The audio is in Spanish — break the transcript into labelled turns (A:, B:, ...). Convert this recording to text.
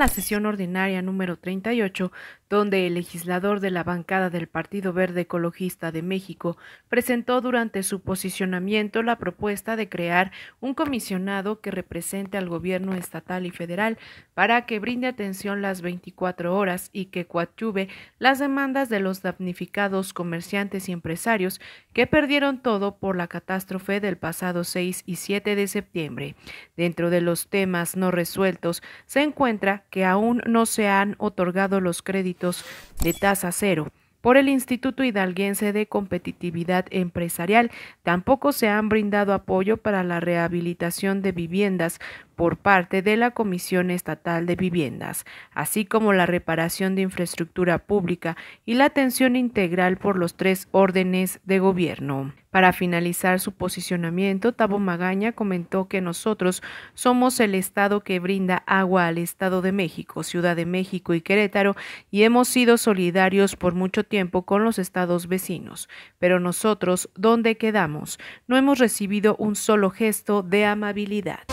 A: la sesión ordinaria número 38 donde el legislador de la bancada del Partido Verde Ecologista de México presentó durante su posicionamiento la propuesta de crear un comisionado que represente al gobierno estatal y federal para que brinde atención las 24 horas y que coadyuve las demandas de los damnificados comerciantes y empresarios que perdieron todo por la catástrofe del pasado 6 y 7 de septiembre. Dentro de los temas no resueltos se encuentra que aún no se han otorgado los créditos de tasa cero por el Instituto Hidalguense de Competitividad Empresarial. Tampoco se han brindado apoyo para la rehabilitación de viviendas por parte de la Comisión Estatal de Viviendas, así como la reparación de infraestructura pública y la atención integral por los tres órdenes de gobierno. Para finalizar su posicionamiento, Tabo Magaña comentó que nosotros somos el Estado que brinda agua al Estado de México, Ciudad de México y Querétaro y hemos sido solidarios por mucho tiempo con los estados vecinos. Pero nosotros, ¿dónde quedamos? No hemos recibido un solo gesto de amabilidad.